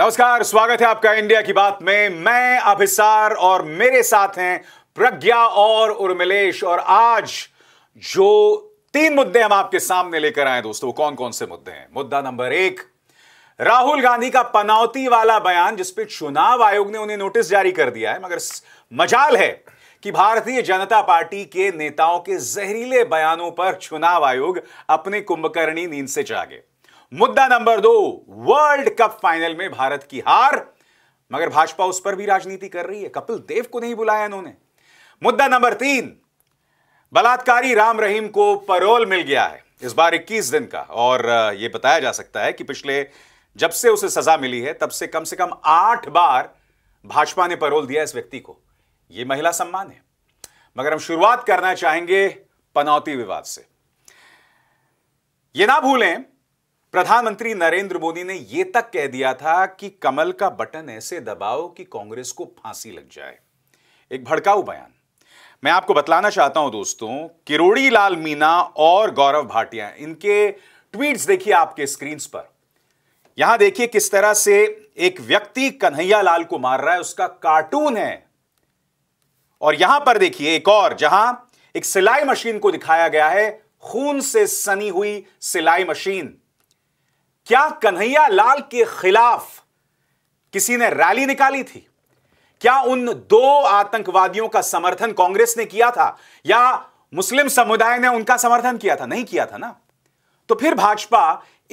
नमस्कार स्वागत है आपका इंडिया की बात में मैं अभिसार और मेरे साथ हैं प्रज्ञा और उर्मिलेश और आज जो तीन मुद्दे हम आपके सामने लेकर आए दोस्तों वो कौन कौन से मुद्दे हैं मुद्दा नंबर एक राहुल गांधी का पनौती वाला बयान जिसपे चुनाव आयोग ने उन्हें नोटिस जारी कर दिया है मगर मजाल है कि भारतीय जनता पार्टी के नेताओं के जहरीले बयानों पर चुनाव आयोग अपने कुंभकर्णी नींद से जागे मुद्दा नंबर दो वर्ल्ड कप फाइनल में भारत की हार मगर भाजपा उस पर भी राजनीति कर रही है कपिल देव को नहीं बुलाया उन्होंने मुद्दा नंबर तीन बलात्कारी राम रहीम को परोल मिल गया है इस बार 21 दिन का और यह बताया जा सकता है कि पिछले जब से उसे सजा मिली है तब से कम से कम आठ बार भाजपा ने परोल दिया इस व्यक्ति को यह महिला सम्मान है मगर हम शुरुआत करना चाहेंगे पनौती विवाद से यह ना भूलें प्रधानमंत्री नरेंद्र मोदी ने यह तक कह दिया था कि कमल का बटन ऐसे दबाओ कि कांग्रेस को फांसी लग जाए एक भड़काऊ बयान मैं आपको बतलाना चाहता हूं दोस्तों किरोड़ी लाल मीना और गौरव भाटिया इनके ट्वीट्स देखिए आपके स्क्रीन पर यहां देखिए किस तरह से एक व्यक्ति कन्हैया लाल को मार रहा है उसका कार्टून है और यहां पर देखिए एक और जहां एक सिलाई मशीन को दिखाया गया है खून से सनी हुई सिलाई मशीन क्या कन्हैया लाल के खिलाफ किसी ने रैली निकाली थी क्या उन दो आतंकवादियों का समर्थन कांग्रेस ने किया था या मुस्लिम समुदाय ने उनका समर्थन किया था नहीं किया था ना तो फिर भाजपा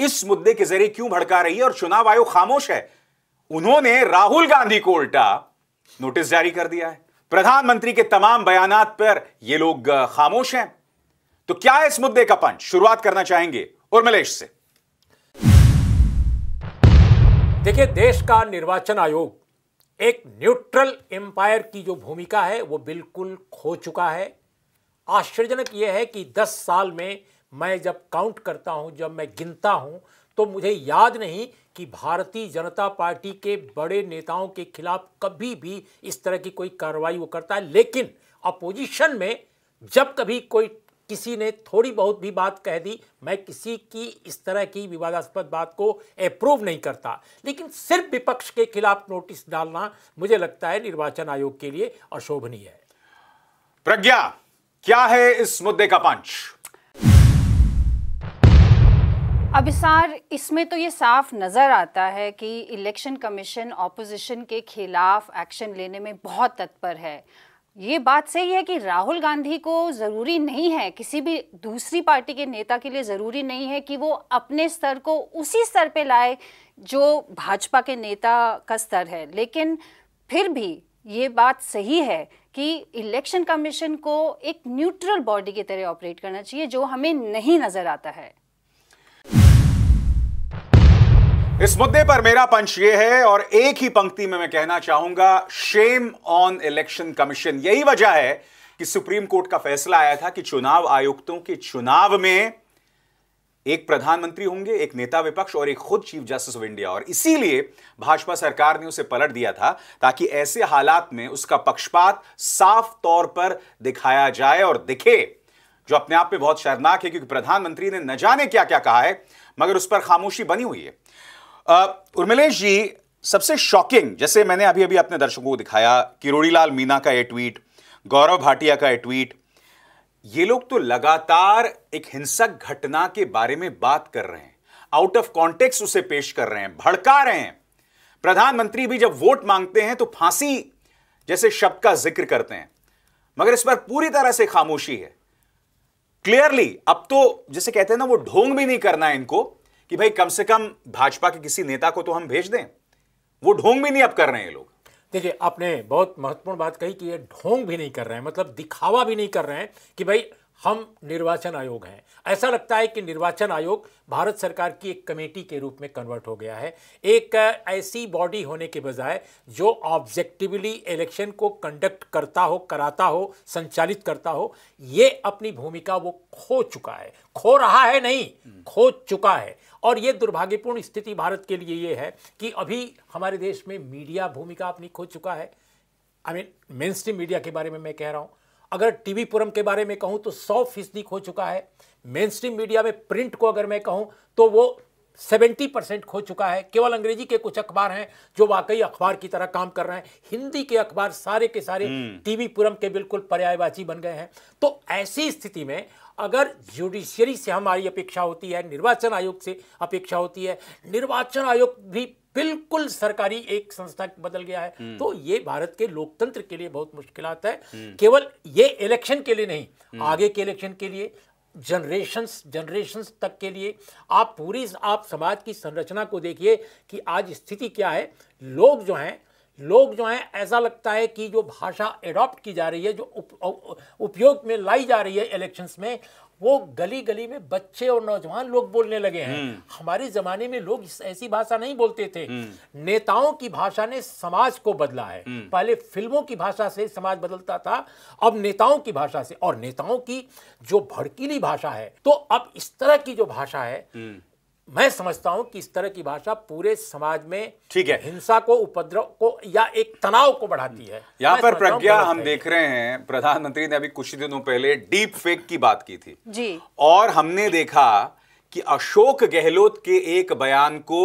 इस मुद्दे के जरिए क्यों भड़का रही है और चुनाव आयोग खामोश है उन्होंने राहुल गांधी को उल्टा नोटिस जारी कर दिया है प्रधानमंत्री के तमाम बयान पर ये लोग खामोश हैं तो क्या है इस मुद्दे का पंच शुरुआत करना चाहेंगे उर्मिलेश से देखिए देश का निर्वाचन आयोग एक न्यूट्रल एम्पायर की जो भूमिका है वो बिल्कुल खो चुका है आश्चर्यजनक यह है कि 10 साल में मैं जब काउंट करता हूं जब मैं गिनता हूं तो मुझे याद नहीं कि भारतीय जनता पार्टी के बड़े नेताओं के खिलाफ कभी भी इस तरह की कोई कार्रवाई वो करता है लेकिन अपोजिशन में जब कभी कोई किसी ने थोड़ी बहुत भी बात कह दी मैं किसी की इस तरह की विवादास्पद बात को अप्रूव नहीं करता लेकिन सिर्फ विपक्ष के खिलाफ नोटिस डालना मुझे लगता है निर्वाचन आयोग के लिए अशोभनीय है प्रज्ञा क्या है इस मुद्दे का पंच अभिसार इसमें तो ये साफ नज़र आता है कि इलेक्शन कमीशन ऑपोजिशन के खिलाफ एक्शन लेने में बहुत तत्पर है ये बात सही है कि राहुल गांधी को ज़रूरी नहीं है किसी भी दूसरी पार्टी के नेता के लिए ज़रूरी नहीं है कि वो अपने स्तर को उसी स्तर पे लाए जो भाजपा के नेता का स्तर है लेकिन फिर भी ये बात सही है कि इलेक्शन कमीशन को एक न्यूट्रल बॉडी की तरह ऑपरेट करना चाहिए जो हमें नहीं नज़र आता है इस मुद्दे पर मेरा पंच यह है और एक ही पंक्ति में मैं कहना चाहूंगा शेम ऑन इलेक्शन कमीशन यही वजह है कि सुप्रीम कोर्ट का फैसला आया था कि चुनाव आयुक्तों के चुनाव में एक प्रधानमंत्री होंगे एक नेता विपक्ष और एक खुद चीफ जस्टिस ऑफ इंडिया और इसीलिए भाजपा सरकार ने उसे पलट दिया था ताकि ऐसे हालात में उसका पक्षपात साफ तौर पर दिखाया जाए और दिखे जो अपने आप में बहुत शर्मनाक है क्योंकि प्रधानमंत्री ने न जाने क्या क्या कहा है मगर उस पर खामोशी बनी हुई है उर्मिलेश जी सबसे शॉकिंग जैसे मैंने अभी अभी अपने दर्शकों को दिखाया किरोड़ीलाल मीना का यह ट्वीट गौरव भाटिया का यह ट्वीट ये लोग तो लगातार एक हिंसक घटना के बारे में बात कर रहे हैं आउट ऑफ कॉन्टेक्स्ट उसे पेश कर रहे हैं भड़का रहे हैं प्रधानमंत्री भी जब वोट मांगते हैं तो फांसी जैसे शब्द का जिक्र करते हैं मगर इस पर पूरी तरह से खामोशी है क्लियरली अब तो जैसे कहते हैं ना वो ढोंग भी नहीं करना है इनको कि भाई कम से कम भाजपा के किसी नेता को तो हम भेज दें वो ढोंग भी नहीं अब कर रहे हैं लोग देखिए आपने बहुत महत्वपूर्ण बात कही कि ये ढोंग भी नहीं कर रहे हैं मतलब दिखावा भी नहीं कर रहे हैं कि भाई हम निर्वाचन आयोग हैं ऐसा लगता है कि निर्वाचन आयोग भारत सरकार की एक कमेटी के रूप में कन्वर्ट हो गया है एक ऐसी बॉडी होने के बजाय जो ऑब्जेक्टिवली इलेक्शन को कंडक्ट करता हो कराता हो संचालित करता हो ये अपनी भूमिका वो खो चुका है खो रहा है नहीं खो चुका है और ये दुर्भाग्यपूर्ण स्थिति भारत के लिए ये है कि अभी हमारे देश में मीडिया भूमिका अपनी खो चुका है आई मीन मेन मीडिया के बारे में मैं कह रहा हूँ अगर टीवी पुरम के बारे में कहूँ तो सौ फीसदी खो चुका है मेन स्ट्रीम मीडिया में प्रिंट को अगर मैं कहूँ तो वो सेवेंटी परसेंट खो चुका है केवल अंग्रेजी के कुछ अखबार हैं जो वाकई अखबार की तरह काम कर रहे हैं हिंदी के अखबार सारे के सारे हम्म। टीवी पुरम के बिल्कुल पर्यायवाची बन गए हैं तो ऐसी स्थिति में अगर जुडिशियरी से हमारी अपेक्षा होती है निर्वाचन आयोग से अपेक्षा होती है निर्वाचन आयोग भी बिल्कुल सरकारी एक संस्था बदल गया है हम्म। तो ये भारत के लोकतंत्र के लिए बहुत मुश्किल है हम्म। केवल ये इलेक्शन के लिए नहीं हम्म। आगे के इलेक्शन के लिए जनरेशन्स जनरेशन्स तक के लिए आप पूरी आप समाज की संरचना को देखिए कि आज स्थिति क्या है लोग जो हैं लोग जो हैं ऐसा लगता है कि जो भाषा एडॉप्ट की जा रही है जो उप, उपयोग में लाई जा रही है इलेक्शंस में वो गली गली में बच्चे और नौजवान लोग बोलने लगे हैं हम्म। हमारे जमाने में लोग ऐसी भाषा नहीं बोलते थे हम्म। नेताओं की भाषा ने समाज को बदला है हम्म। पहले फिल्मों की भाषा से समाज बदलता था अब नेताओं की भाषा से और नेताओं की जो भड़कीली भाषा है तो अब इस तरह की जो भाषा है मैं समझता हूं कि इस तरह की भाषा पूरे समाज में ठीक है हिंसा को उपद्रव को या एक तनाव को बढ़ाती है यहाँ पर प्रज्ञा हम देख रहे हैं प्रधानमंत्री ने अभी कुछ दिनों पहले डीप फेक की बात की थी जी और हमने देखा कि अशोक गहलोत के एक बयान को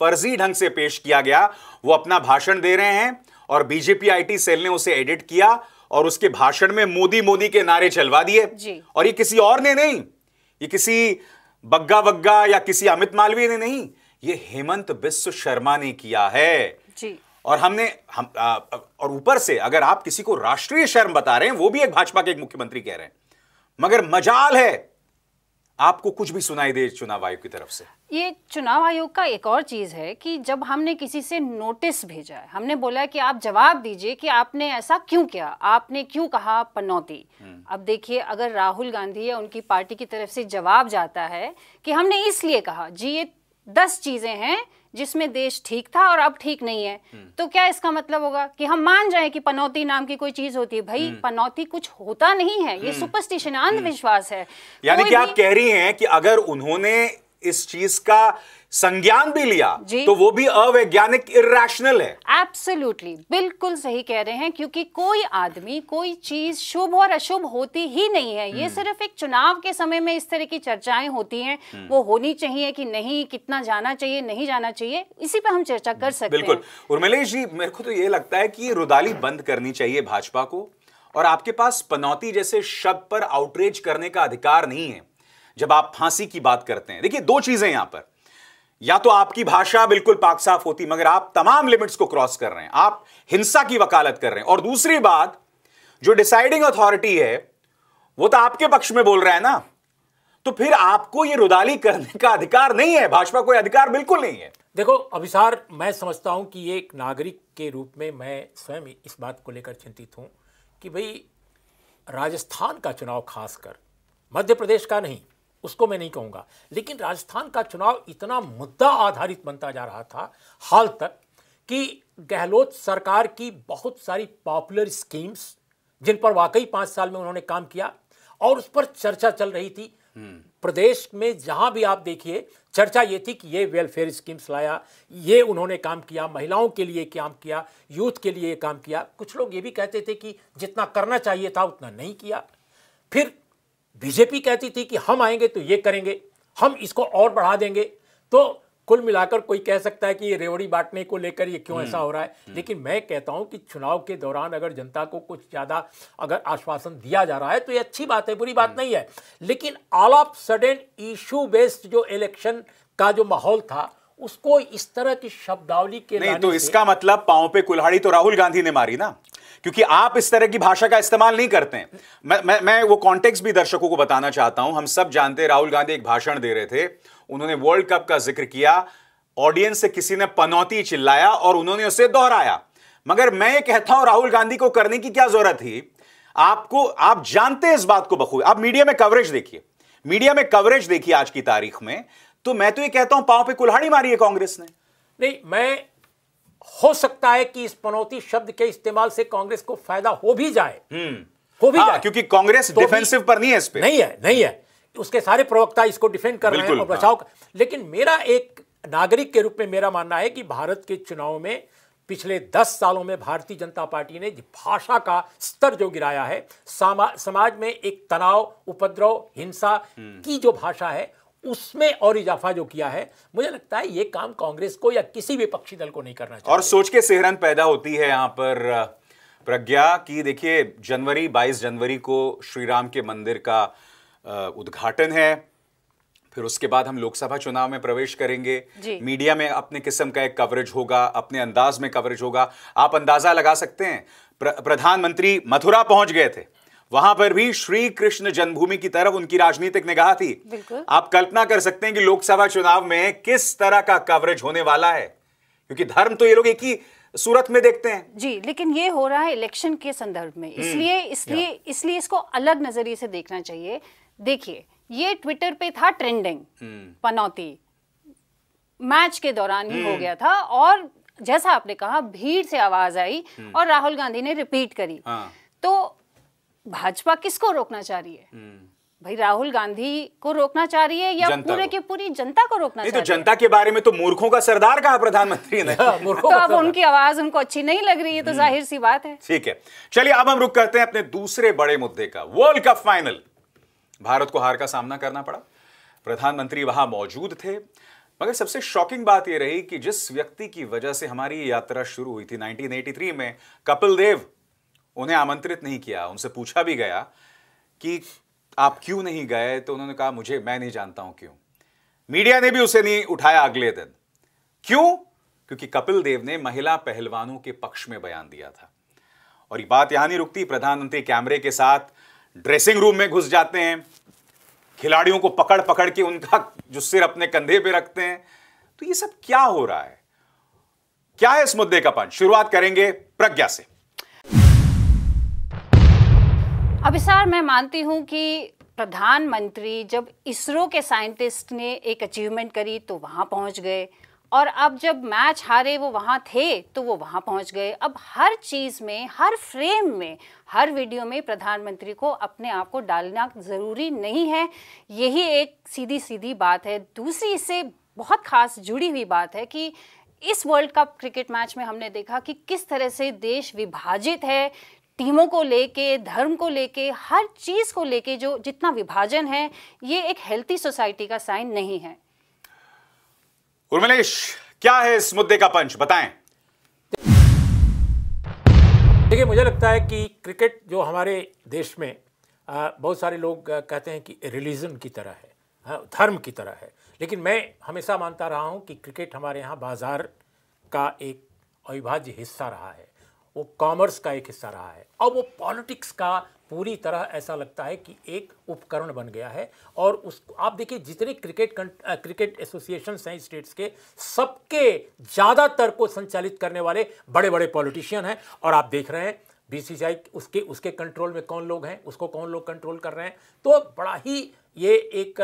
फर्जी ढंग से पेश किया गया वो अपना भाषण दे रहे हैं और बीजेपी आईटी सेल ने उसे एडिट किया और उसके भाषण में मोदी मोदी के नारे चलवा दिए और ये किसी और ने नहीं ये किसी बग्गा बग्गा या किसी अमित मालवीय ने नहीं ये हेमंत बिस्व शर्मा ने किया है जी और हमने हम आ, और ऊपर से अगर आप किसी को राष्ट्रीय शर्म बता रहे हैं वो भी एक भाजपा के एक मुख्यमंत्री कह रहे हैं मगर मजाल है आपको कुछ भी सुनाई दे चुनाव आयोग की तरफ से ये चुनाव आयोग का एक और चीज़ है कि जब हमने किसी से नोटिस भेजा है हमने बोला है कि आप जवाब दीजिए कि आपने ऐसा क्यों किया आपने क्यों कहा पनौती हम्म। अब देखिए अगर राहुल गांधी या उनकी पार्टी की तरफ से जवाब जाता है कि हमने इसलिए कहा जी ये दस चीज़ें हैं जिसमें देश ठीक था और अब ठीक नहीं है हम्म। तो क्या इसका मतलब होगा कि हम मान जाए कि पनौती नाम की कोई चीज होती है भाई हम्म। पनौती कुछ होता नहीं है ये सुपरस्टिशन अंधविश्वास है यानी कि आप कह रही हैं कि अगर उन्होंने इस चीज का संज्ञान भी लिया जी? तो वो भी अवैज्ञानिक इेशनल है एब्सोल्युटली बिल्कुल सही कह रहे हैं क्योंकि कोई आदमी कोई चीज शुभ और अशुभ होती ही नहीं है ये हम्म। सिर्फ एक चुनाव के समय में इस तरह की चर्चाएं होती हैं हम्म। वो होनी चाहिए कि नहीं कितना जाना चाहिए नहीं जाना चाहिए इसी पे हम चर्चा कर सकते बिल्कुल। उर्मिलेश जी मेरे को तो ये लगता है कि रुदाली बंद करनी चाहिए भाजपा को और आपके पास पनौती जैसे शब्द पर आउटरीच करने का अधिकार नहीं है जब आप फांसी की बात करते हैं देखिए दो चीजें यहां पर या तो आपकी भाषा बिल्कुल पाक साफ होती मगर आप तमाम लिमिट्स को क्रॉस कर रहे हैं आप हिंसा की वकालत कर रहे हैं और दूसरी बात जो डिसाइडिंग अथॉरिटी है वो तो आपके पक्ष में बोल रहा है ना तो फिर आपको ये रुदाली करने का अधिकार नहीं है भाजपा को अधिकार बिल्कुल नहीं है देखो अभिसार मैं समझता हूं कि एक नागरिक के रूप में मैं स्वयं इस बात को लेकर चिंतित हूं कि भाई राजस्थान का चुनाव खासकर मध्य प्रदेश का नहीं उसको मैं नहीं कहूँगा लेकिन राजस्थान का चुनाव इतना मुद्दा आधारित बनता जा रहा था हाल तक कि गहलोत सरकार की बहुत सारी पॉपुलर स्कीम्स जिन पर वाकई पांच साल में उन्होंने काम किया और उस पर चर्चा चल रही थी हम्म। प्रदेश में जहां भी आप देखिए चर्चा ये थी कि ये वेलफेयर स्कीम्स लाया ये उन्होंने काम किया महिलाओं के लिए काम किया यूथ के लिए काम किया कुछ लोग ये भी कहते थे कि जितना करना चाहिए था उतना नहीं किया फिर बीजेपी कहती थी कि हम आएंगे तो ये करेंगे हम इसको और बढ़ा देंगे तो कुल मिलाकर कोई कह सकता है कि ये रेवड़ी बांटने को लेकर ये क्यों ऐसा हम्म, हो रहा है हम्म। लेकिन मैं कहता हूं कि चुनाव के दौरान अगर जनता को कुछ ज्यादा अगर आश्वासन दिया जा रहा है तो ये अच्छी बात है बुरी बात हम्म। नहीं है लेकिन all of sudden issue based जो इलेक्शन का जो माहौल था उसको इस तरह की शब्दावली के नहीं तो इसका मतलब पांव पे कुल्हाड़ी तो राहुल गांधी ने मारी ना क्योंकि आप इस तरह की भाषा का इस्तेमाल नहीं करते हैं मैं मैं, मैं वो कॉन्टेक्स्ट भी दर्शकों को बताना चाहता हूं हम सब जानते राहुल गांधी एक भाषण दे रहे थे उन्होंने वर्ल्ड कप का जिक्र किया ऑडियंस से किसी ने पनौती चिल्लाया और उन्होंने उसे दोहराया मगर मैं ये कहता हूं राहुल गांधी को करने की क्या जरूरत थी आपको आप जानते हैं इस बात को बखूबी आप मीडिया में कवरेज देखिए मीडिया में कवरेज देखिए आज की तारीख में तो मैं तो ये कहता हूं पांव पे कुल्हाड़ी मारी है कांग्रेस ने नहीं मैं हो सकता है कि इस पनौती शब्द के इस्तेमाल से कांग्रेस को फायदा हो भी जाए हम्म। हो भी हाँ, जाए क्योंकि कांग्रेस तो डिफेंसिव पर नहीं है इस पे नहीं है नहीं है उसके सारे प्रवक्ता इसको डिफेंड कर रहे हैं और हाँ। बचाव हाँ। लेकिन मेरा एक नागरिक के रूप में मेरा मानना है कि भारत के चुनाव में पिछले दस सालों में भारतीय जनता पार्टी ने भाषा का स्तर जो गिराया है समाज में एक तनाव उपद्रव हिंसा हम्म। की जो भाषा है उसमें और इजाफा जो किया है मुझे लगता है ये काम कांग्रेस को या किसी भी पक्षी दल को नहीं करना चाहिए और सोच के सेहरन पैदा होती है यहाँ पर प्रज्ञा की देखिए जनवरी 22 जनवरी को श्री राम के मंदिर का उद्घाटन है फिर उसके बाद हम लोकसभा चुनाव में प्रवेश करेंगे मीडिया में अपने किस्म का एक कवरेज होगा अपने अंदाज में कवरेज होगा आप अंदाजा लगा सकते हैं प्र, प्रधानमंत्री मथुरा पहुंच गए थे वहां पर भी श्री कृष्ण जन्मभूमि की तरफ उनकी राजनीतिक निगाह थी आप कल्पना कर सकते हैं कि लोकसभा चुनाव में किस तरह का कवरेज होने वाला है क्योंकि धर्म तो ये लोग एक ही सूरत में देखते हैं जी लेकिन ये हो रहा है इलेक्शन के संदर्भ में हम्म, इसलिए इसलिए इसलिए इसको अलग नजरिए से देखना चाहिए देखिए ये ट्विटर पे था ट्रेंडिंग हम्म। पनौती मैच के दौरान ही हो हम्म। गया था और जैसा आपने कहा भीड़ से आवाज आई और राहुल गांधी ने रिपीट करी हाँ। तो भाजपा किसको रोकना चाह रही है हम्म। भाई राहुल गांधी को रोकना चाह रही है या पूरे की पूरी जनता को रोकना नहीं तो जनता के बारे में तो मूर्खों का सरदार कहा प्रधानमंत्री ने हाँ, तो अब उनकी आवाज उनको अच्छी नहीं लग रही है तो हम्म। जाहिर सी बात है ठीक है चलिए अब हम रुक करते हैं अपने दूसरे बड़े मुद्दे का वर्ल्ड कप फाइनल भारत को हार का सामना करना पड़ा प्रधानमंत्री वहां मौजूद थे मगर सबसे शॉकिंग बात यह रही कि जिस व्यक्ति की वजह से हमारी यात्रा शुरू हुई थी 1983 में कपिल देव उन्हें आमंत्रित नहीं किया उनसे पूछा भी गया कि आप क्यों नहीं गए तो उन्होंने कहा मुझे मैं नहीं जानता हूं क्यों मीडिया ने भी उसे नहीं उठाया अगले दिन क्यों क्योंकि कपिल देव ने महिला पहलवानों के पक्ष में बयान दिया था और ये बात यहां नहीं रुकती प्रधानमंत्री कैमरे के साथ ड्रेसिंग रूम में घुस जाते हैं खिलाड़ियों को पकड़ पकड़ के उनका जो सिर अपने कंधे पे रखते हैं तो ये सब क्या हो रहा है क्या है इस मुद्दे का पंच शुरुआत करेंगे प्रज्ञा से अभिसार मैं मानती हूँ कि प्रधानमंत्री जब इसरो के साइंटिस्ट ने एक अचीवमेंट करी तो वहाँ पहुँच गए और अब जब मैच हारे वो वहाँ थे तो वो वहाँ पहुँच गए अब हर चीज़ में हर फ्रेम में हर वीडियो में प्रधानमंत्री को अपने आप को डालना ज़रूरी नहीं है यही एक सीधी सीधी बात है दूसरी इससे बहुत खास जुड़ी हुई बात है कि इस वर्ल्ड कप क्रिकेट मैच में हमने देखा कि किस तरह से देश विभाजित है टीमों को लेके धर्म को लेके हर चीज़ को लेके जो जितना विभाजन है ये एक हेल्थी सोसाइटी का साइन नहीं है उर्मिलेश क्या है इस मुद्दे का पंच बताएं देखिए मुझे लगता है कि क्रिकेट जो हमारे देश में बहुत सारे लोग कहते हैं कि रिलीजन की तरह है हाँ, धर्म की तरह है लेकिन मैं हमेशा मानता रहा हूं कि क्रिकेट हमारे यहाँ बाजार का एक अविभाज्य हिस्सा रहा है वो कॉमर्स का एक हिस्सा रहा है अब वो पॉलिटिक्स का पूरी तरह ऐसा लगता है कि एक उपकरण बन गया है और उस आप देखिए जितने क्रिकेट क्रिकेट एसोसिएशन हैं स्टेट्स के सबके ज़्यादातर को संचालित करने वाले बड़े बड़े पॉलिटिशियन हैं और आप देख रहे हैं बी उसके उसके कंट्रोल में कौन लोग हैं उसको कौन लोग कंट्रोल कर रहे हैं तो बड़ा ही ये एक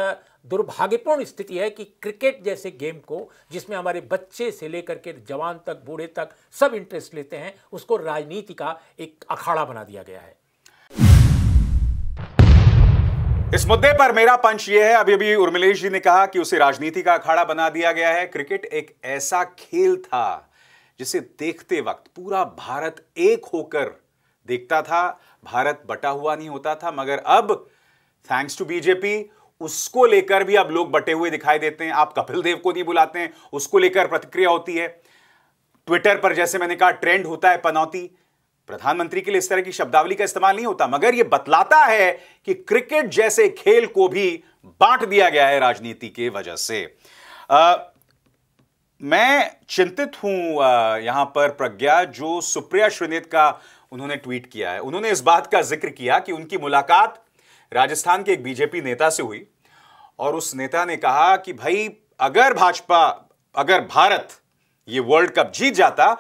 दुर्भाग्यपूर्ण स्थिति है कि क्रिकेट जैसे गेम को जिसमें हमारे बच्चे से लेकर के जवान तक बूढ़े तक सब इंटरेस्ट लेते हैं उसको राजनीति का एक अखाड़ा बना दिया गया है इस मुद्दे पर मेरा पंच यह है अभी अभी उर्मिलेश जी ने कहा कि उसे राजनीति का अखाड़ा बना दिया गया है क्रिकेट एक ऐसा खेल था जिसे देखते वक्त पूरा भारत एक होकर देखता था भारत बटा हुआ नहीं होता था मगर अब थैंक्स टू बीजेपी उसको लेकर भी अब लोग बटे हुए दिखाई देते हैं आप कपिल देव को नहीं बुलाते हैं उसको लेकर प्रतिक्रिया होती है ट्विटर पर जैसे मैंने कहा ट्रेंड होता है पनौती प्रधानमंत्री के लिए इस तरह की शब्दावली का इस्तेमाल नहीं होता मगर यह बतलाता है कि क्रिकेट जैसे खेल को भी बांट दिया गया है राजनीति के वजह से आ, मैं चिंतित हूं यहां पर प्रज्ञा जो सुप्रिया श्रीनेत का उन्होंने ट्वीट किया है उन्होंने इस बात का जिक्र किया कि उनकी मुलाकात राजस्थान के एक बीजेपी नेता से हुई और उस नेता ने कहा कि भाई अगर भाजपा अगर भारत ये वर्ल्ड कप जीत जाता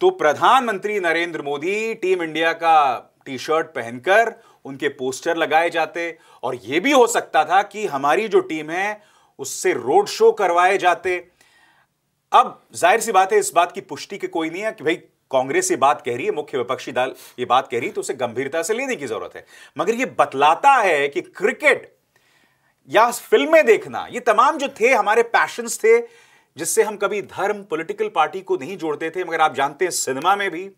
तो प्रधानमंत्री नरेंद्र मोदी टीम इंडिया का टी शर्ट पहनकर उनके पोस्टर लगाए जाते और यह भी हो सकता था कि हमारी जो टीम है उससे रोड शो करवाए जाते अब जाहिर सी बात है इस बात की पुष्टि के कोई नहीं है कि भाई कांग्रेस ये बात कह रही है मुख्य विपक्षी दल ये बात कह रही है तो उसे गंभीरता से लेने की जरूरत है मगर ये बतलाता है कि क्रिकेट या फिल्में देखना ये तमाम जो थे हमारे पैशंस थे जिससे हम कभी धर्म पॉलिटिकल पार्टी को नहीं जोड़ते थे मगर आप जानते हैं सिनेमा में भी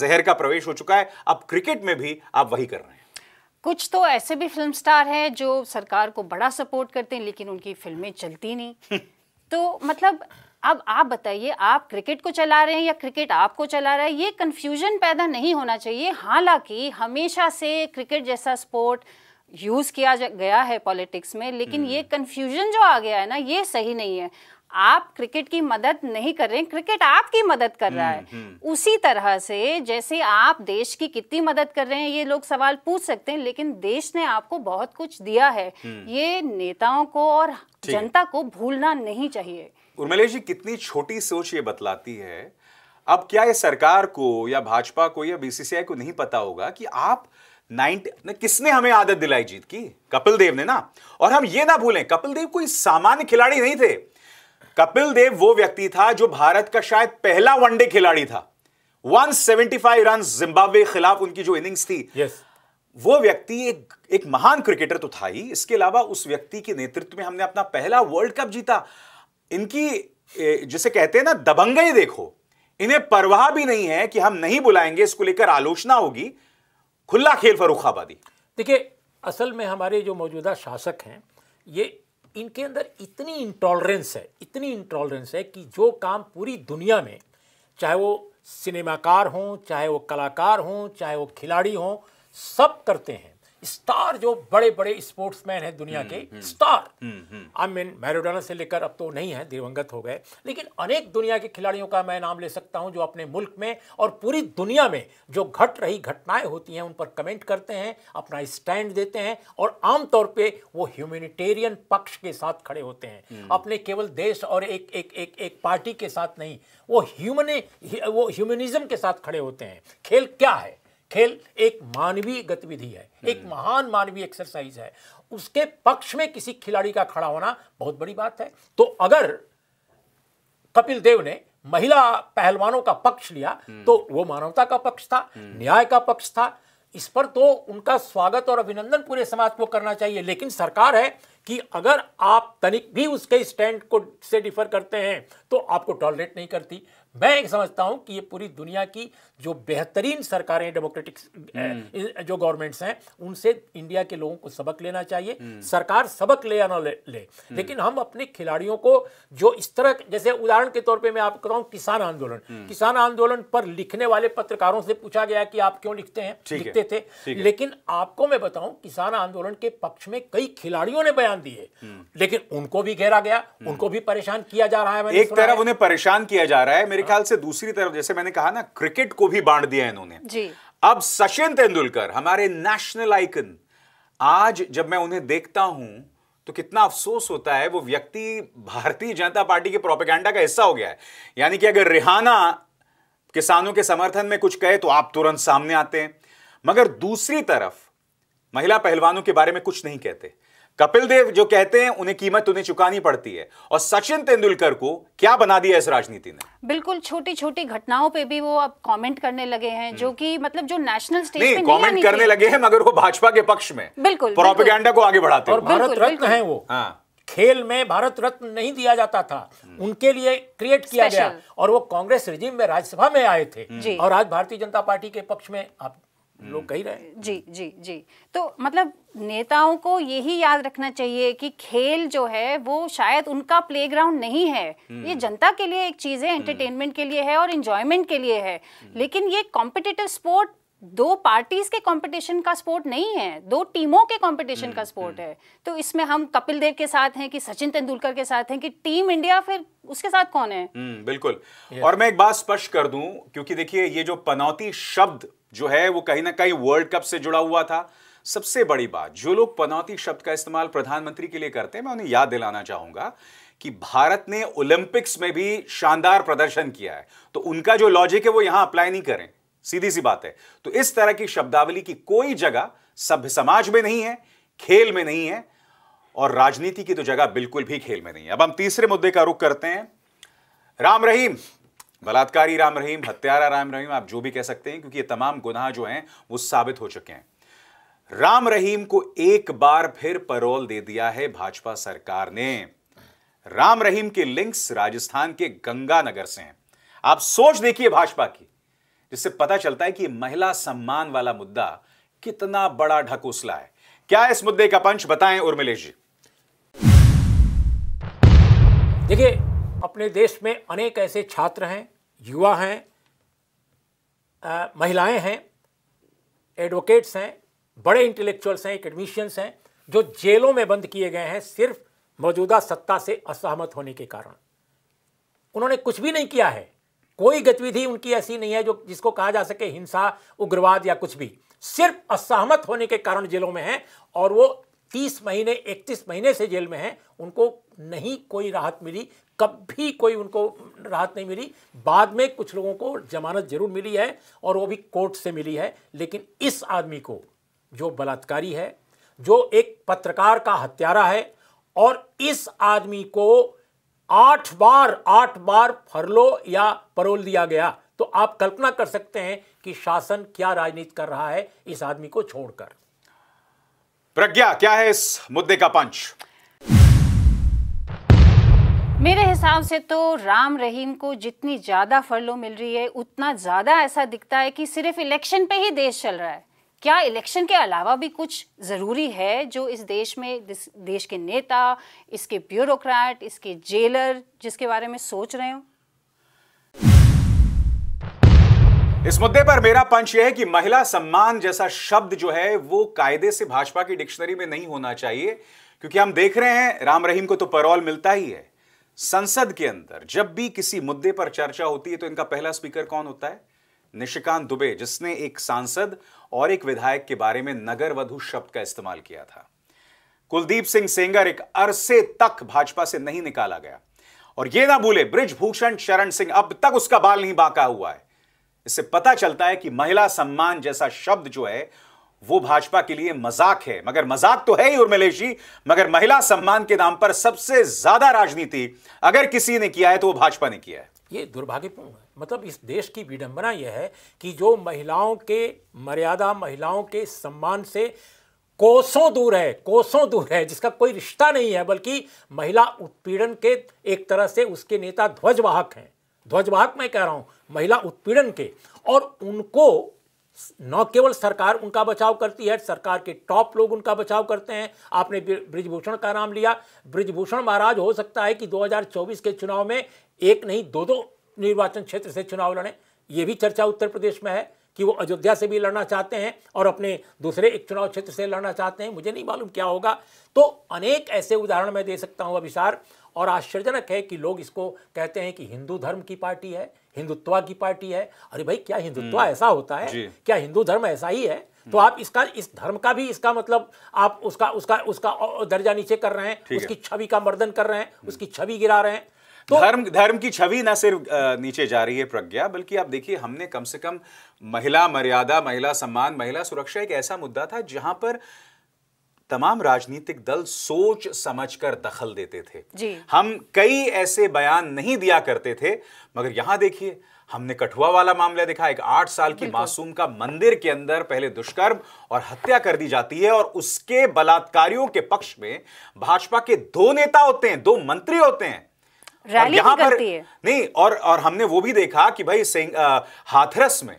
जहर का प्रवेश हो चुका है अब क्रिकेट में भी आप वही कर रहे हैं कुछ तो ऐसे भी फिल्म स्टार हैं जो सरकार को बड़ा सपोर्ट करते हैं लेकिन उनकी फिल्में चलती नहीं तो मतलब अब आप बताइए आप क्रिकेट को चला रहे हैं या क्रिकेट आपको चला रहा है ये कन्फ्यूजन पैदा नहीं होना चाहिए हालांकि हमेशा से क्रिकेट जैसा स्पोर्ट यूज़ किया गया है पॉलिटिक्स में लेकिन ये कन्फ्यूजन हम्म। जो आ गया है ना ये सही नहीं है आप क्रिकेट की मदद नहीं कर रहे हैं क्रिकेट आपकी मदद कर रहा है हम्म, हम्म। उसी तरह से जैसे आप देश की कितनी मदद कर रहे हैं ये लोग सवाल पूछ सकते हैं लेकिन देश ने आपको बहुत कुछ दिया है ये नेताओं को और जनता को भूलना नहीं चाहिए उर्मिलेश जी कितनी छोटी सोच ये बतलाती है अब क्या ये सरकार को या भाजपा को या बीसीसीआई को नहीं पता होगा कि आप नाइनटी किसने हमें आदत दिलाई जीत की कपिल देव ने ना और हम ये ना भूलें कपिल देव कोई सामान्य खिलाड़ी नहीं थे कपिल देव वो व्यक्ति था जो भारत का शायद पहला वनडे खिलाड़ी था 175 रन जिम्बाब्वे खिलाफ उनकी जो इनिंग्स थी yes. वो व्यक्ति एक एक महान क्रिकेटर तो था ही इसके अलावा उस व्यक्ति के नेतृत्व में हमने अपना पहला वर्ल्ड कप जीता इनकी जिसे कहते हैं ना ही देखो इन्हें परवाह भी नहीं है कि हम नहीं बुलाएंगे इसको लेकर आलोचना होगी खुला खेल फरुखाबादी देखिए असल में हमारे जो मौजूदा शासक हैं ये इनके अंदर इतनी इंटॉलरेंस है इतनी इंटॉलरेंस है कि जो काम पूरी दुनिया में चाहे वो सिनेमाकार हों चाहे वो कलाकार हों चाहे वो खिलाड़ी हों सब करते हैं स्टार जो बड़े बड़े स्पोर्ट्समैन हैं दुनिया के हम्म, हम्म। स्टार आई मीन मैरोडोना से लेकर अब तो नहीं है दिवंगत हो गए लेकिन अनेक दुनिया के खिलाड़ियों का मैं नाम ले सकता हूं जो अपने मुल्क में और पूरी दुनिया में जो घट रही घटनाएं होती हैं उन पर कमेंट करते हैं अपना स्टैंड देते हैं और आमतौर पर वो ह्यूमनिटेरियन पक्ष के साथ खड़े होते हैं हम्म। अपने केवल देश और एक एक एक एक पार्टी के साथ नहीं वो ह्यूमने वो ह्यूमनिज्म के साथ खड़े होते हैं खेल क्या है खेल एक मानवीय गतिविधि है एक हम्म। महान मानवीय एक्सरसाइज है उसके पक्ष में किसी खिलाड़ी का खड़ा होना बहुत बड़ी बात है तो अगर कपिल देव ने महिला पहलवानों का पक्ष लिया हम्म। तो वो मानवता का पक्ष था हम्म। न्याय का पक्ष था इस पर तो उनका स्वागत और अभिनंदन पूरे समाज को करना चाहिए लेकिन सरकार है कि अगर आप तनिक भी उसके स्टैंड को से डिफर करते हैं तो आपको टॉलरेट नहीं करती मैं समझता हूं कि ये पूरी दुनिया की जो बेहतरीन सरकारें डेमोक्रेटिक हम्म। जो गवर्नमेंट्स हैं उनसे इंडिया के लोगों को सबक लेना चाहिए हम्म। सरकार सबक ले या ना ले, ले। हम्म। लेकिन हम अपने खिलाड़ियों को जो इस तरह जैसे उदाहरण के तौर पे मैं आपको बताऊं किसान आंदोलन किसान आंदोलन पर लिखने वाले पत्रकारों से पूछा गया कि आप क्यों लिखते हैं लिखते थे लेकिन आपको मैं बताऊं किसान आंदोलन के पक्ष में कई खिलाड़ियों ने बयान बयान दिए लेकिन उनको भी घेरा गया उनको भी परेशान किया जा रहा है एक तरफ उन्हें परेशान किया जा रहा है मेरे हाँ। ख्याल से दूसरी तरफ जैसे मैंने कहा ना क्रिकेट को भी बांट दिया इन्होंने अब सचिन तेंदुलकर हमारे नेशनल आइकन आज जब मैं उन्हें देखता हूं तो कितना अफसोस होता है वो व्यक्ति भारतीय जनता पार्टी के प्रोपेगेंडा का हिस्सा हो गया है यानी कि अगर रिहाना किसानों के समर्थन में कुछ कहे तो आप तुरंत सामने आते हैं मगर दूसरी तरफ महिला पहलवानों के बारे में कुछ नहीं कहते कपिल देव जो कहते हैं उन्हें कीमत उन्हें चुकानी पड़ती है और सचिन तेंदुलकर को क्या बना दिया इस राजनीति ने बिल्कुल छोटी छोटी घटनाओं पे भी वो अब कमेंट करने लगे हैं हम्म। जो कि मतलब जो नेशनल स्टेज नहीं, पे कमेंट करने लगे हैं मगर वो भाजपा के पक्ष में बिल्कुल प्रोपेगेंडा को आगे बढ़ाते और भारत रत्न है वो हाँ खेल में भारत रत्न नहीं दिया जाता था हम्म। उनके लिए क्रिएट किया गया और वो कांग्रेस रिजिम में राज्यसभा में आए थे और आज भारतीय जनता पार्टी के पक्ष में आप हम्म। लोग कही रहे जी जी जी तो मतलब नेताओं को यही याद रखना चाहिए कि खेल जो है वो शायद उनका प्लेग्राउंड नहीं है हम्म। ये जनता के लिए एक चीज़ है एंटरटेनमेंट के लिए है और इंजॉयमेंट के लिए है हम्म। लेकिन ये कॉम्पिटिटिव स्पोर्ट दो पार्टीज के कंपटीशन का स्पोर्ट नहीं है दो टीमों के कंपटीशन का स्पोर्ट है तो इसमें हम कपिल देव के साथ हैं कि सचिन तेंदुलकर के साथ हैं कि टीम इंडिया फिर उसके साथ कौन है बिल्कुल और मैं एक बात स्पष्ट कर दूं क्योंकि देखिए ये जो पनौती शब्द जो है वो कहीं ना कहीं वर्ल्ड कप से जुड़ा हुआ था सबसे बड़ी बात जो लोग पनौती शब्द का इस्तेमाल प्रधानमंत्री के लिए करते हैं मैं उन्हें याद दिलाना चाहूंगा कि भारत ने ओलंपिक्स में भी शानदार प्रदर्शन किया है तो उनका जो लॉजिक है वो यहां अप्लाई नहीं करें सीधी सी बात है तो इस तरह की शब्दावली की कोई जगह सभ्य समाज में नहीं है खेल में नहीं है और राजनीति की तो जगह बिल्कुल भी खेल में नहीं है अब हम तीसरे मुद्दे का रुख करते हैं राम रहीम बलात्कारी राम रहीम हत्यारा राम रहीम आप जो भी कह सकते हैं क्योंकि ये तमाम गुनाह जो हैं वो साबित हो चुके हैं राम रहीम को एक बार फिर परोल दे दिया है भाजपा सरकार ने राम रहीम के लिंक्स राजस्थान के गंगानगर से हैं आप सोच देखिए भाजपा की जिससे पता चलता है कि महिला सम्मान वाला मुद्दा कितना बड़ा ढकोसला है क्या इस मुद्दे का पंच बताएं उर्मिलेश जी देखिए अपने देश में अनेक ऐसे छात्र हैं युवा हैं महिलाएं हैं एडवोकेट्स हैं बड़े इंटेलेक्चुअल्स हैं एकेडमिशियंस हैं जो जेलों में बंद किए गए हैं सिर्फ मौजूदा सत्ता से असहमत होने के कारण उन्होंने कुछ भी नहीं किया है कोई गतिविधि उनकी ऐसी नहीं है जो जिसको कहा जा सके हिंसा उग्रवाद या कुछ भी सिर्फ असहमत होने के कारण जेलों में हैं और वो तीस महीने इकतीस महीने से जेल में हैं उनको नहीं कोई राहत मिली कभी कोई उनको राहत नहीं मिली बाद में कुछ लोगों को जमानत जरूर मिली है और वो भी कोर्ट से मिली है लेकिन इस आदमी को जो बलात्कारी है जो एक पत्रकार का हत्यारा है और इस आदमी को आठ बार आठ बार फरलो या परोल दिया गया तो आप कल्पना कर सकते हैं कि शासन क्या राजनीति कर रहा है इस आदमी को छोड़कर प्रज्ञा क्या है इस मुद्दे का पंच मेरे हिसाब से तो राम रहीम को जितनी ज्यादा फर्लो मिल रही है उतना ज्यादा ऐसा दिखता है कि सिर्फ इलेक्शन पे ही देश चल रहा है क्या इलेक्शन के अलावा भी कुछ ज़रूरी है जो इस देश में देश के नेता इसके ब्यूरोक्रेट इसके जेलर जिसके बारे में सोच रहे हो इस मुद्दे पर मेरा पंच यह है कि महिला सम्मान जैसा शब्द जो है वो कायदे से भाजपा की डिक्शनरी में नहीं होना चाहिए क्योंकि हम देख रहे हैं राम रहीम को तो परोल मिलता ही है संसद के अंदर जब भी किसी मुद्दे पर चर्चा होती है तो इनका पहला स्पीकर कौन होता है निशिकांत दुबे जिसने एक सांसद और एक विधायक के बारे में नगर वधु शब्द का इस्तेमाल किया था कुलदीप सिंह सेंगर एक अरसे तक भाजपा से नहीं निकाला गया और यह ना भूले ब्रिजभूषण शरण सिंह अब तक उसका बाल नहीं बांका हुआ है इससे पता चलता है कि महिला सम्मान जैसा शब्द जो है वो भाजपा के लिए मजाक है मगर मजाक तो है ही उर्मिलेशी मगर महिला सम्मान के नाम पर सबसे ज्यादा राजनीति अगर किसी ने किया है तो वो भाजपा ने किया है ये दुर्भाग्यपूर्ण है मतलब इस देश की विडंबना यह है कि जो महिलाओं के मर्यादा महिलाओं के सम्मान से कोसों दूर है कोसों दूर है जिसका कोई रिश्ता नहीं है बल्कि महिला उत्पीड़न के एक तरह से उसके नेता ध्वजवाहक हैं ध्वजवाहक मैं कह रहा हूं महिला उत्पीड़न के और उनको न केवल सरकार उनका बचाव करती है सरकार के टॉप लोग उनका बचाव करते हैं आपने ब्रिजभूषण का नाम लिया ब्रिजभूषण महाराज हो सकता है कि 2024 के चुनाव में एक नहीं दो दो निर्वाचन क्षेत्र से चुनाव लड़ें ये भी चर्चा उत्तर प्रदेश में है कि वो अयोध्या से भी लड़ना चाहते हैं और अपने दूसरे एक चुनाव क्षेत्र से लड़ना चाहते हैं मुझे नहीं मालूम क्या होगा तो अनेक ऐसे उदाहरण मैं दे सकता हूँ अभिसार और आश्चर्यजनक है कि लोग इसको कहते हैं कि हिंदू धर्म की पार्टी है हिंदुत्व की पार्टी है अरे भाई क्या हिंदुत्व हम्म। ऐसा होता है क्या हिंदू धर्म ऐसा ही है तो हम्म। आप इसका इस धर्म का भी इसका मतलब आप उसका उसका उसका दर्जा नीचे कर रहे हैं उसकी छवि का मर्दन कर रहे हैं हम्म। उसकी छवि गिरा रहे हैं तो धर्म धर्म की छवि ना सिर्फ नीचे जा रही है प्रज्ञा बल्कि आप देखिए हमने कम से कम महिला मर्यादा महिला सम्मान महिला सुरक्षा एक ऐसा मुद्दा था जहां पर तमाम राजनीतिक दल सोच समझकर दखल देते थे जी। हम कई ऐसे बयान नहीं दिया करते थे मगर यहां देखिए हमने कठुआ वाला मामला देखा एक आठ साल की मासूम का मंदिर के अंदर पहले दुष्कर्म और हत्या कर दी जाती है और उसके बलात्कारियों के पक्ष में भाजपा के दो नेता होते हैं दो मंत्री होते हैं रैली यहां पर नहीं और और हमने वो भी देखा कि भाई हाथरस में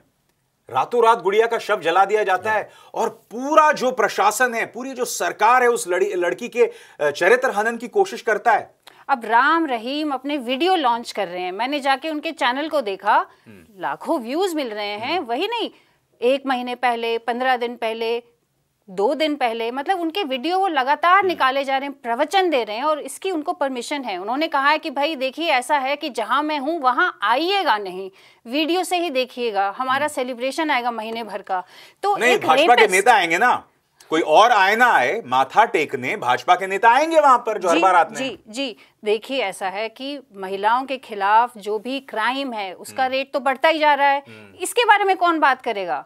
रातों रात गुड़िया का शव जला दिया जाता हाँ। है और पूरा जो प्रशासन है पूरी जो सरकार है उस लड़ी, लड़की के चरित्र हनन की कोशिश करता है अब राम रहीम अपने वीडियो लॉन्च कर रहे हैं मैंने जाके उनके चैनल को देखा हम्म। लाखों व्यूज मिल रहे हैं वही नहीं एक महीने पहले पंद्रह दिन पहले दो दिन पहले मतलब उनके वीडियो वो लगातार हम्म। निकाले जा रहे हैं प्रवचन दे रहे हैं और इसकी उनको परमिशन है उन्होंने कहा है कि भाई देखिए ऐसा है कि जहां मैं हूं वहां आइएगा नहीं वीडियो से ही देखिएगा हमारा सेलिब्रेशन हम्म। आएगा महीने भर का तो नहीं भाजपा के नेता आएंगे ना कोई और आए ना आए माथा टेकने भाजपा के नेता आएंगे वहां पर जोहर बार आते जी जी देखिए ऐसा है कि महिलाओं के खिलाफ जो भी क्राइम है उसका रेट हम्म। तो बढ़ता ही जा रहा है इसके बारे में कौन बात करेगा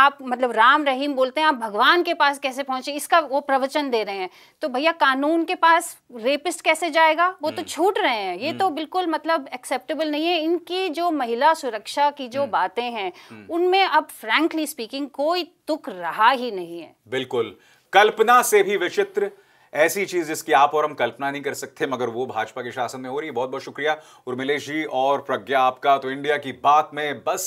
आप मतलब राम रहीम बोलते हैं आप भगवान के पास कैसे पहुंचे इसका वो प्रवचन दे रहे हैं तो भैया कानून के पास रेपिस्ट कैसे जाएगा वो तो हम्म। छूट रहे हैं ये तो हम्म। बिल्कुल मतलब एक्सेप्टेबल नहीं है इनकी जो महिला सुरक्षा की जो हम्म। बातें हैं उनमें अब फ्रेंकली स्पीकिंग कोई तुक रहा ही नहीं है बिल्कुल कल्पना से भी विचित्र ऐसी चीज जिसकी आप और हम कल्पना नहीं कर सकते मगर वो भाजपा के शासन में हो रही है बहुत बहुत शुक्रिया उर्मिलेश जी और प्रज्ञा आपका तो इंडिया की बात में बस